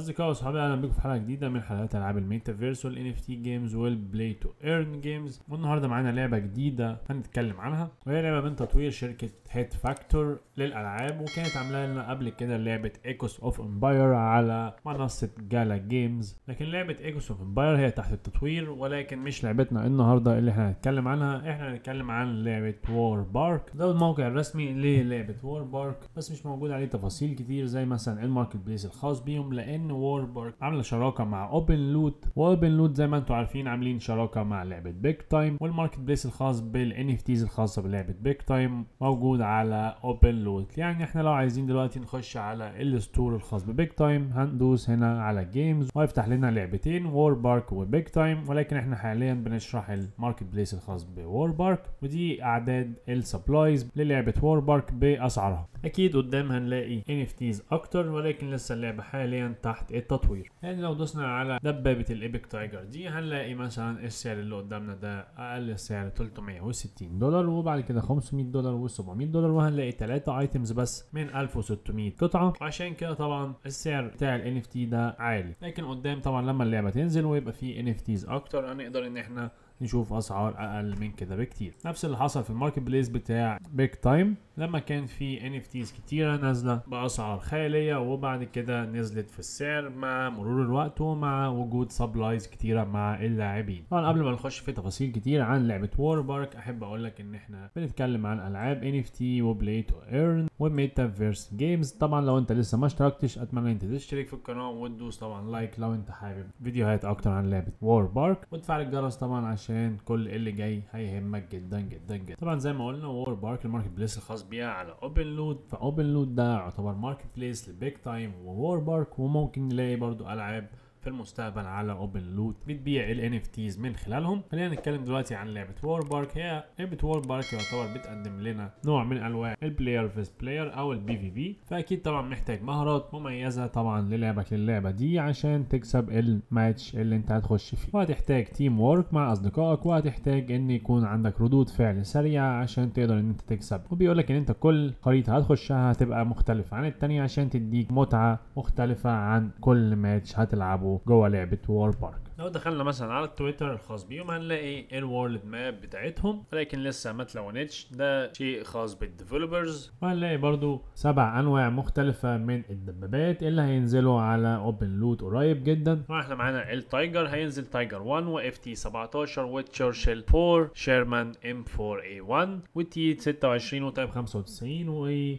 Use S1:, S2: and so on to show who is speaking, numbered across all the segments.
S1: أصدقائي وأصحابي أهلا بكم في حلقة جديدة من حلقات ألعاب الميتافيرس والإن اف تي جيمز والبلاي تو ايرن جيمز والنهاردة معانا لعبة جديدة هنتكلم عنها وهي لعبة من تطوير شركة هيت فاكتور للألعاب وكانت عاملة لنا قبل كده لعبة ايكوس اوف امباير على منصة جالا جيمز لكن لعبة ايكوس اوف امباير هي تحت التطوير ولكن مش لعبتنا النهاردة اللي احنا هنتكلم عنها احنا هنتكلم عن لعبة وور بارك ده الموقع الرسمي للعبة وور بارك بس مش موجود عليه تفاصيل كتير زي مثلا الماركت بليس الخاص بيهم لأن ان عامله شراكه مع اوبن لوت واوبن لوت زي ما انتم عارفين عاملين شراكه مع لعبه بيج تايم والماركت بليس الخاص بالان اف تيز الخاصه بلعبه بيج تايم موجود على اوبن لوت يعني احنا لو عايزين دلوقتي نخش على الستور الخاص ببيج تايم هندوس هنا على جيمز وهيفتح لنا لعبتين وور بارك وبيج تايم ولكن احنا حاليا بنشرح الماركت بليس الخاص بوار بارك ودي اعداد السبلايز للعبه وار بارك باسعارها اكيد قدام هنلاقي ان اف تيز اكتر ولكن لسه اللعبه حاليا تحت تحت التطوير يعني لو دوسنا على دبابة الإيبك تايجر دي هنلاقي مثلا السعر اللي قدامنا ده أقل سعر 360 دولار وبعد كده 500 دولار و700 دولار وهنلاقي 3 ايتمز بس من 1600 قطعة عشان كده طبعا السعر بتاع ال NFT ده عالي لكن قدام طبعا لما اللعبة تنزل ويبقى فيه NFTs أكتر هنقدر إن احنا نشوف اسعار اقل من كده بكتير نفس اللي حصل في الماركت بليس بتاع بيك تايم لما كان في ان اف تيز كتيره نازله باسعار خياليه وبعد كده نزلت في السعر مع مرور الوقت ومع وجود سبلايز كتيره مع اللاعبين طبعا قبل ما نخش في تفاصيل كتير عن لعبه وور بارك احب اقول لك ان احنا بنتكلم عن العاب ان اف تي وبلاي تو ايرن وميتافيرس جيمز طبعا لو انت لسه ما اشتركتش اتمنى انت تشترك في القناه وتدوس طبعا لايك لو انت حابب فيديوهات اكتر عن لعبه وور بارك وتفعل الجرس طبعا عشان عشان كل اللي جاي هيهمك جدا جدا جدا طبعا زي ما قلنا وور بارك الماركت بليس الخاص بيها على اوبن لود فاوبن لود ده يعتبر ماركت بليس لبيج تايم وور بارك وممكن نلاقي برضو العاب في المستقبل على اوبن لوت بتبيع ال NFTs من خلالهم خلينا نتكلم دلوقتي عن لعبه وور بارك هي لعبه وور بارك يعتبر بتقدم لنا نوع من انواع البلاير فيس بلاير او البي في بي فاكيد طبعا محتاج مهارات مميزه طبعا للعبك للعبه دي عشان تكسب الماتش اللي انت هتخش فيه وهتحتاج تيم وورك مع اصدقائك وهتحتاج ان يكون عندك ردود فعل سريعه عشان تقدر ان انت تكسب وبيقول لك ان انت كل خريطه هتخشها هتبقى مختلفه عن التانيه عشان تديك متعه مختلفه عن كل ماتش هتلعبه جوه لعبه وور بارك لو دخلنا مثلا على التويتر الخاص بيهم هنلاقي الورلد ماب بتاعتهم ولكن لسه ما اتلونتش ده شيء خاص بالديفلوبرز وهنلاقي برضو سبع انواع مختلفة من الدبابات اللي هينزلوا على اوبن لوت قريب جدا واحنا معانا التايجر هينزل تايجر 1 واف تي 17 وتشرشل 4 شيرمان ام 4 اي 1 وتي 26 وتايب 95 واي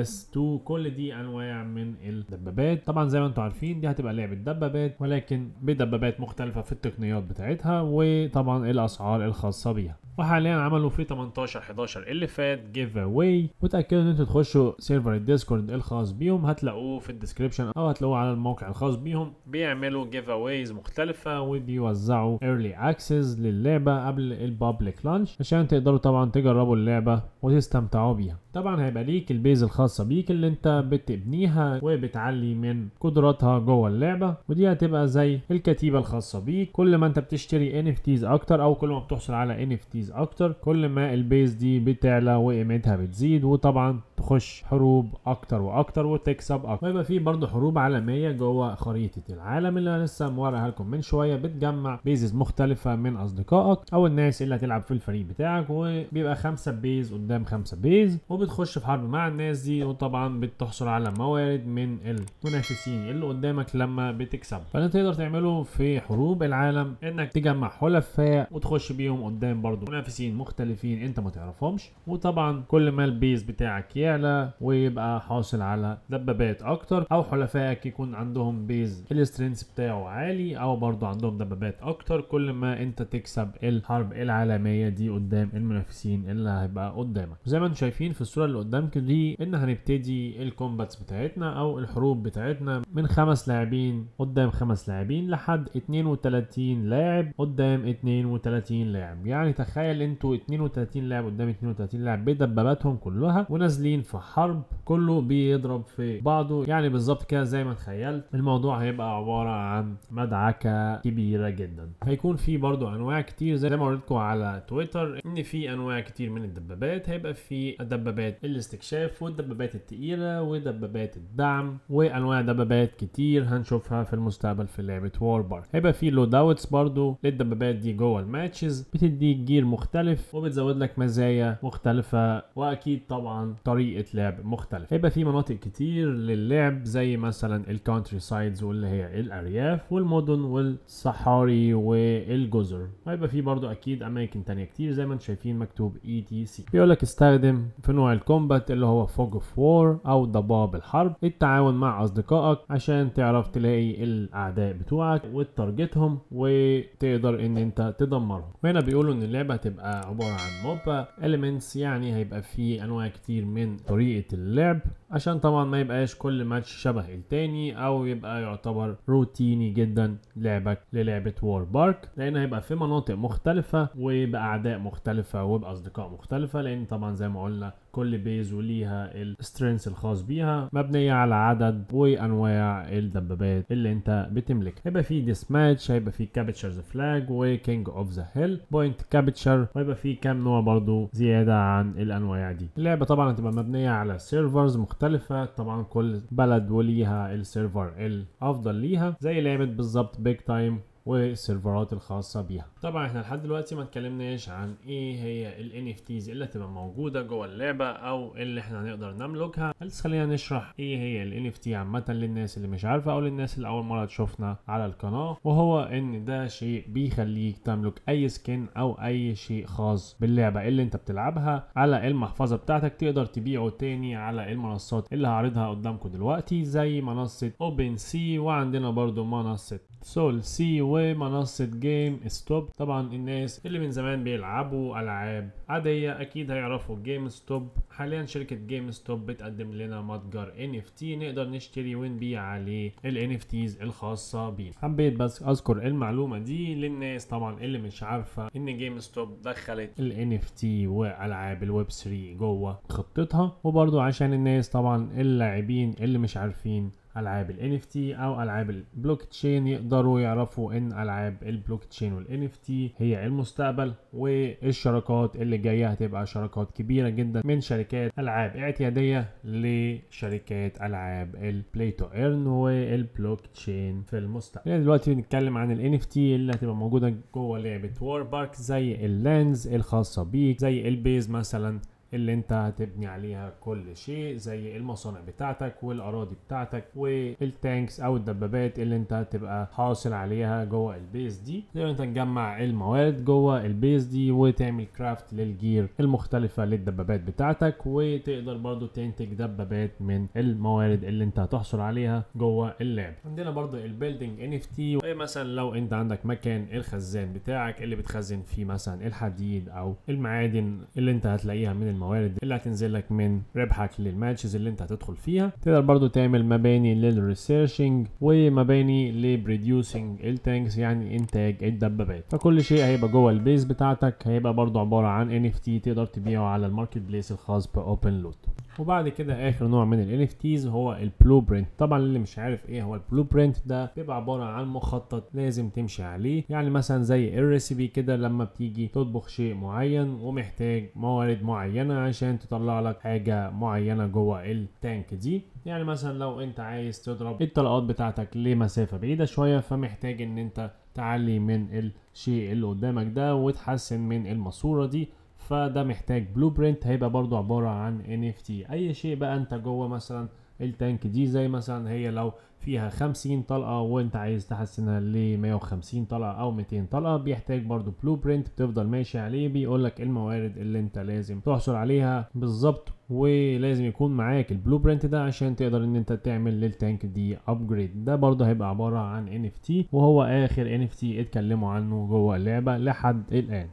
S1: اس 2 كل دي انواع من الدبابات طبعا زي ما انتم عارفين دي هتبقى لعبة دبابات ولكن بدبابات مختلفة مختلفة في التقنيات بتاعتها وطبعا الأسعار الخاصة بيها وحاليا عملوا في 18 11 اللي فات جيف اواي وتاكدوا ان انتوا تخشوا سيرفر الديسكورد الخاص بيهم هتلاقوه في الديسكربشن او هتلاقوه على الموقع الخاص بيهم بيعملوا جيف اوايز مختلفه وبيوزعوا ايرلي اكسس للعبه قبل البابليك لانش عشان تقدروا طبعا تجربوا اللعبه وتستمتعوا بيها طبعا هيبقى ليك البيز الخاصه بيك اللي انت بتبنيها وبتعلي من قدراتها جوه اللعبه ودي هتبقى زي الكتيبه الخاصه الخاصه بيك كل ما انت بتشتري NFTs اكتر او كل ما بتحصل على NFTs اكتر كل ما البيز دي بتعلى وقيمتها بتزيد وطبعا تخش حروب اكتر واكتر وتكسب اكتر ويبقى في برضه حروب عالميه جوه خريطه العالم اللي انا لسه موريها لكم من شويه بتجمع بيزز مختلفه من اصدقائك او الناس اللي هتلعب في الفريق بتاعك وبيبقى خمسه بيز قدام خمسه بيز وبتخش في حرب مع الناس دي وطبعا بتحصل على موارد من المنافسين اللي قدامك لما بتكسب فانت تقدر تعمله في حروب حروب العالم انك تجمع حلفاء وتخش بيهم قدام برضه منافسين مختلفين انت ما تعرفهمش وطبعا كل ما البيز بتاعك يعلى ويبقى حاصل على دبابات اكتر او حلفائك يكون عندهم بيز الاسترينس بتاعه عالي او برضه عندهم دبابات اكتر كل ما انت تكسب الحرب العالميه دي قدام المنافسين اللي هيبقى قدامك زي ما انتم شايفين في الصوره اللي قدامك دي ان هنبتدي الكومباتس بتاعتنا او الحروب بتاعتنا من خمس لاعبين قدام خمس لاعبين لحد اتنين 32 لاعب قدام 32 لاعب يعني تخيل انتوا 32 لاعب قدام 32 لاعب بدباباتهم كلها ونازلين في حرب كله بيضرب في بعضه يعني بالظبط كده زي ما تخيلت الموضوع هيبقى عباره عن مدعكه كبيره جدا هيكون في برضو انواع كتير زي ما قلت على تويتر ان في انواع كتير من الدبابات هيبقى في دبابات الاستكشاف والدبابات التقيله ودبابات الدعم وانواع دبابات كتير هنشوفها في المستقبل في لعبه وور بارك هيبقى في لود اوتس برضه للدبابات دي جوه الماتشز بتديك جير مختلف وبتزود لك مزايا مختلفه واكيد طبعا طريقه لعب مختلفة هيبقى في مناطق كتير للعب زي مثلا الكونتري سايدز واللي هي الارياف والمدن والصحاري والجزر هيبقى في برضه اكيد اماكن تانية كتير زي ما انتم شايفين مكتوب اي e تي سي بيقول لك استخدم في نوع الكومبات اللي هو فوج اوف وور او ضباب الحرب التعاون مع اصدقائك عشان تعرف تلاقي الاعداء بتوعك والتارجت ناحيتهم وتقدر ان انت تدمرهم وهنا بيقولوا ان اللعبه هتبقى عباره عن موبا اليمنتس يعني هيبقى فيه انواع كتير من طريقه اللعب عشان طبعا ما يبقاش كل ماتش شبه التاني او يبقى يعتبر روتيني جدا لعبك للعبة وور بارك لان هيبقى في مناطق مختلفة وبأعداء مختلفة وبأصدقاء مختلفة لان طبعا زي ما قلنا كل بيز وليها السترينث الخاص بيها مبنية على عدد وانواع الدبابات اللي انت بتملكها هيبقى في ديس ماتش هيبقى في كابتشرز فلاج وكينج اوف ذا هيل بوينت كابتشر وهيبقى في كام نوع برضو زيادة عن الانواع دي اللعبة طبعا هتبقى مبنية على سيرفرز مختلفة مختلفة طبعا كل بلد وليها السيرفر الأفضل ليها زي لعبة بالظبط بيج تايم والسيرفرات الخاصه بيها طبعا احنا لحد دلوقتي ما اتكلمناش عن ايه هي ال NFTs اللي هتبقى موجوده جوه اللعبه او اللي احنا هنقدر نملكها بس خلينا نشرح ايه هي ال NFT عامه للناس اللي مش عارفه او للناس اللي اول مره تشوفنا على القناه وهو ان ده شيء بيخليك تملك اي سكن او اي شيء خاص باللعبه اللي انت بتلعبها على المحفظه بتاعتك تقدر تبيعه تاني على المنصات اللي هعرضها قدامكم دلوقتي زي منصه اوبن سي وعندنا برضو منصه سول سي ومنصة جيم ستوب طبعا الناس اللي من زمان بيلعبوا ألعاب عادية أكيد هيعرفوا جيم ستوب حاليا شركة جيم ستوب بتقدم لنا متجر NFT نقدر نشتري ونبيع عليه ال NFTs الخاصة بينا حبيت بس أذكر المعلومة دي للناس طبعا اللي مش عارفة إن جيم ستوب دخلت ال NFT وألعاب الويب 3 جوه خطتها وبرضو عشان الناس طبعا اللاعبين اللي مش عارفين العاب ال NFT او العاب البلوك تشين يقدروا يعرفوا ان العاب البلوك تشين وال NFT هي المستقبل والشراكات اللي جايه هتبقى شراكات كبيره جدا من شركات العاب اعتياديه لشركات العاب البلاي تو ايرن والبلوك تشين في المستقبل. يعني دلوقتي بنتكلم عن ال NFT اللي هتبقى موجوده جوه لعبه وور بارك زي اللانز الخاصه بيك زي البيز مثلا اللي انت هتبني عليها كل شيء زي المصانع بتاعتك والاراضي بتاعتك والتانكس او الدبابات اللي انت هتبقى حاصل عليها جوه البيز دي تقدر انت تجمع المواد جوه البيز دي وتعمل كرافت للجير المختلفه للدبابات بتاعتك وتقدر برضو تنتج دبابات من الموارد اللي انت هتحصل عليها جوه اللعب عندنا برضو البيلدينج ان اف تي مثلا لو انت عندك مكان الخزان بتاعك اللي بتخزن فيه مثلا الحديد او المعادن اللي انت هتلاقيها من الموارد الموارد اللي هتنزل لك من ربحك للماتشز اللي انت هتدخل فيها تقدر برضو تعمل مباني للريسيرشنج ومباني لبريديوسنج التانكس يعني انتاج الدبابات فكل شيء هيبقى جوه البيز بتاعتك هيبقى برضو عباره عن ان اف تي تقدر تبيعه على الماركت بليس الخاص باوبن لوت وبعد كده اخر نوع من ال NFTs هو البلو برنت طبعا اللي مش عارف ايه هو البلو برنت ده بيبقى عباره عن مخطط لازم تمشي عليه يعني مثلا زي الريسيبي كده لما بتيجي تطبخ شيء معين ومحتاج موارد معينه معينه عشان تطلع لك حاجه معينه جوه التانك دي يعني مثلا لو انت عايز تضرب الطلقات بتاعتك لمسافه بعيده شويه فمحتاج ان انت تعلي من الشيء اللي قدامك ده وتحسن من الماسوره دي فده محتاج بلو برينت هيبقى برضو عباره عن NFT اي شيء بقى انت جوه مثلا التانك دي زي مثلا هي لو فيها 50 طلقه وانت عايز تحسنها ل 150 طلقه او 200 طلقه بيحتاج برضو بلو برنت بتفضل ماشي عليه بيقول لك الموارد اللي انت لازم تحصل عليها بالظبط ولازم يكون معاك البلو برنت ده عشان تقدر ان انت تعمل للتانك دي ابجريد ده برضه هيبقى عباره عن ان اف تي وهو اخر ان اف تي اتكلموا عنه جوه اللعبه لحد الان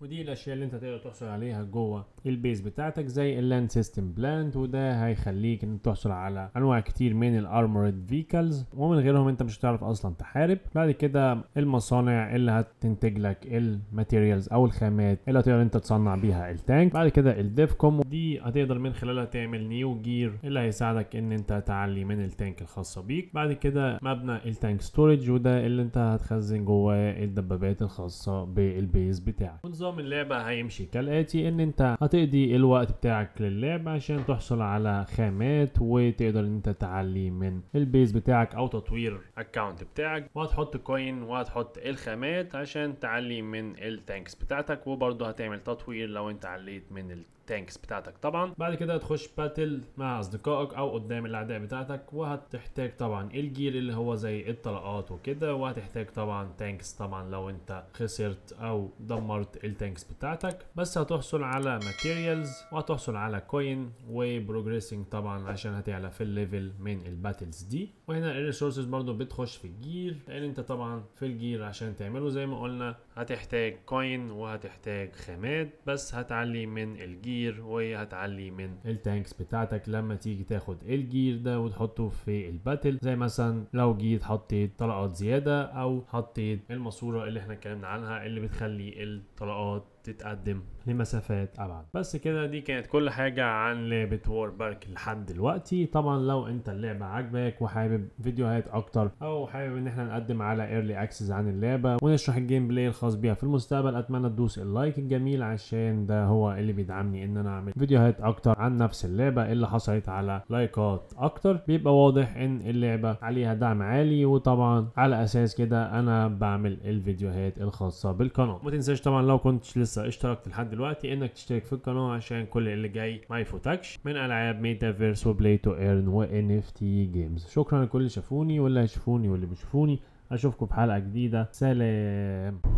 S1: ودي الاشياء اللي انت تقدر تحصل عليها جوه البيز بتاعتك زي اللاند سيستم بلانت وده هيخليك ان تحصل على انواع كتير من الارمورد فيكلز ومن غيرهم انت مش هتعرف اصلا تحارب بعد كده المصانع اللي هتنتج لك الماتيريالز او الخامات اللي هتقدر انت تصنع بيها التانك بعد كده الديف كوم دي هتقدر من خلالها تعمل نيو جير اللي هيساعدك ان انت تعلي من التانك الخاصه بيك بعد كده مبنى التانك ستورج وده اللي انت هتخزن جواه الدبابات الخاصه بالبيز بتاعك ونظام اللعبه هيمشي كالاتي ان انت هت تقضي الوقت بتاعك للعب عشان تحصل على خامات وتقدر ان انت تعلي من البيز بتاعك او تطوير اكونت بتاعك وهتحط كوين وهتحط الخامات عشان تعلي من التانكس بتاعتك وبرضه هتعمل تطوير لو انت عليت من التانكس التانكس بتاعتك طبعا بعد كده تخش باتل مع اصدقائك او قدام الاعداء بتاعتك وهتحتاج طبعا الجير اللي هو زي الطلقات وكده وهتحتاج طبعا تانكس طبعا لو انت خسرت او دمرت التانكس بتاعتك بس هتحصل على ماتيريالز وهتحصل على كوين وبروجريسنج طبعا عشان هتعلى في الليفل من الباتلز دي وهنا الريسورسز برضو بتخش في الجير لان انت طبعا في الجير عشان تعمله زي ما قلنا هتحتاج كوين وهتحتاج خامات بس هتعلي من الجير الجير وهتعلي من التانكس بتاعتك لما تيجي تاخد الجير ده وتحطه في الباتل زي مثلا لو جيت حطيت طلقات زياده او حطيت الماسوره اللي احنا اتكلمنا عنها اللي بتخلي الطلقات تتقدم لمسافات ابعد بس كده دي كانت كل حاجه عن لعبه وور بارك لحد دلوقتي طبعا لو انت اللعبه عاجباك وحابب فيديوهات اكتر او حابب ان احنا نقدم على ايرلي اكسس عن اللعبه ونشرح الجيم بلاي الخاص بيها في المستقبل اتمنى تدوس اللايك الجميل عشان ده هو اللي بيدعمني ان انا اعمل فيديوهات اكتر عن نفس اللعبه اللي حصلت على لايكات اكتر بيبقى واضح ان اللعبه عليها دعم عالي وطبعا على اساس كده انا بعمل الفيديوهات الخاصه بالقناه ما تنساش طبعا لو كنت لسه لسه اشتركت لحد دلوقتي انك تشترك في القناه عشان كل اللي جاي ما يفوتكش من العاب ميتافيرس وبلاي تو ايرن وان اف تي جيمز شكرا لكل اللي شافوني واللي هيشوفوني واللي بيشوفوني اشوفكم في حلقه جديده سلام